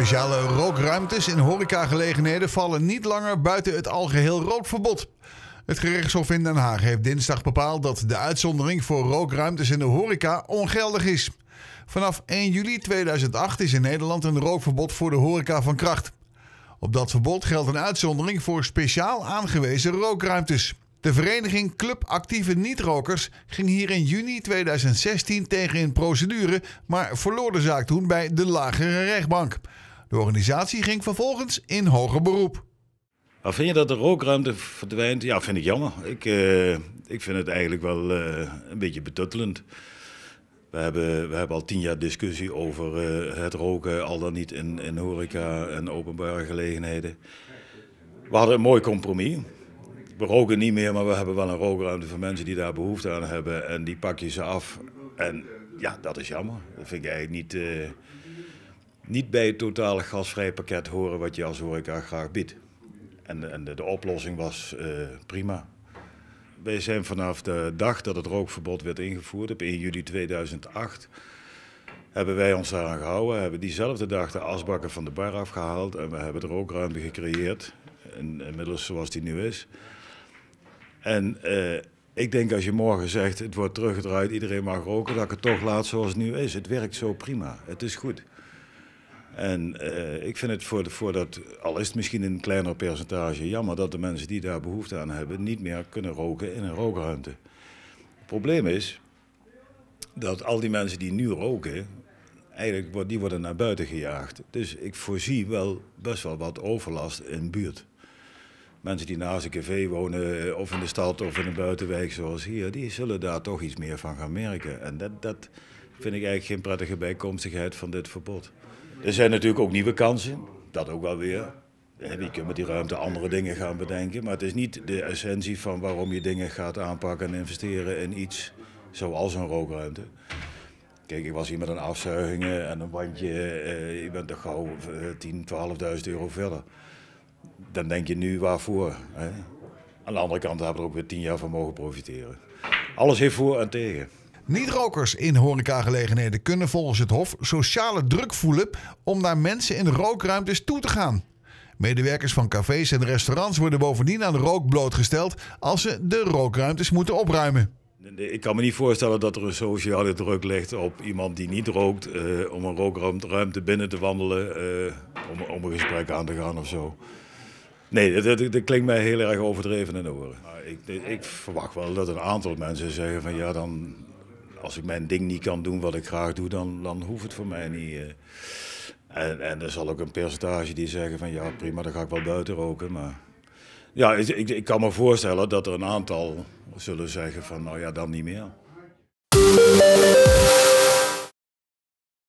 Speciale rookruimtes in horecagelegenheden vallen niet langer buiten het algeheel rookverbod. Het gerechtshof in Den Haag heeft dinsdag bepaald dat de uitzondering voor rookruimtes in de horeca ongeldig is. Vanaf 1 juli 2008 is in Nederland een rookverbod voor de horeca van kracht. Op dat verbod geldt een uitzondering voor speciaal aangewezen rookruimtes. De vereniging Club Actieve Niet-Rokers ging hier in juni 2016 tegen in procedure, maar verloor de zaak toen bij de lagere rechtbank. De organisatie ging vervolgens in hoger beroep. vind je dat de rookruimte verdwijnt? Ja, vind ik jammer. Ik, eh, ik vind het eigenlijk wel eh, een beetje betuttelend. We hebben, we hebben al tien jaar discussie over eh, het roken, al dan niet in, in horeca en openbare gelegenheden. We hadden een mooi compromis. We roken niet meer, maar we hebben wel een rookruimte voor mensen die daar behoefte aan hebben. En die pak je ze af. En ja, dat is jammer. Dat vind ik eigenlijk niet niet bij het totale gasvrij pakket horen wat je als horeca graag biedt. En, en de, de, oplossing was eh, prima. Wij zijn vanaf de dag dat het rookverbod werd ingevoerd, op 1 juli 2008, hebben wij ons daaraan gehouden. Hebben diezelfde dag de asbakken van de bar afgehaald en we hebben de rookruimte gecreëerd. inmiddels zoals die nu is. En eh, ik denk als je morgen zegt, het wordt teruggedraaid, iedereen mag roken, dat ik het toch laat zoals het nu is. Het werkt zo prima, het is goed. En eh, ik vind het voor, voor dat, al is het misschien een kleiner percentage, jammer dat de mensen die daar behoefte aan hebben niet meer kunnen roken in een rookruimte. Het probleem is dat al die mensen die nu roken, eigenlijk die worden naar buiten gejaagd. Dus ik voorzie wel best wel wat overlast in de buurt. Mensen die naast een café wonen, eh, of in de stad of in een buitenwijk zoals hier, die zullen daar toch iets meer van gaan merken. En dat, dat vind ik eigenlijk geen prettige bijkomstigheid van dit verbod. Er zijn natuurlijk ook nieuwe kansen. Dat ook wel weer. Je kunt met die ruimte andere dingen gaan bedenken. Maar het is niet de essentie van waarom je dingen gaat aanpakken en investeren in iets zoals een rookruimte. Kijk, ik was hier met een afzuiging eh, en een bandje. Eh, je bent toch gauw 10, eh, 12.000 euro verder. Dan denk je nu waarvoor. Aan de andere kant hebben we er ook weer 10 jaar van mogen profiteren. Alles heeft voor en tegen. Niet-rokers in horecagelegenheden kunnen volgens het Hof sociale druk voelen om naar mensen in rookruimtes toe te gaan. Medewerkers van cafés en restaurants worden bovendien aan rook blootgesteld als ze de rookruimtes moeten opruimen. Ik kan me niet voorstellen dat er een sociale druk ligt op iemand die niet rookt eh, om een rookruimte binnen te wandelen eh, om, om een gesprek aan te gaan of zo. Nee, dat, dat, klinkt mij heel erg overdreven in de oren. Ik, ik, verwacht wel dat een aantal mensen zeggen van ja, dan als ik mijn ding niet kan doen wat ik graag doe, dan, dan hoeft het voor mij niet. Eh. En, en er zal ook een percentage die zeggen van ja prima, dan ga ik wel buiten roken. Maar ja, ik, ik kan me voorstellen dat er een aantal zullen zeggen van nou ja, dan niet meer.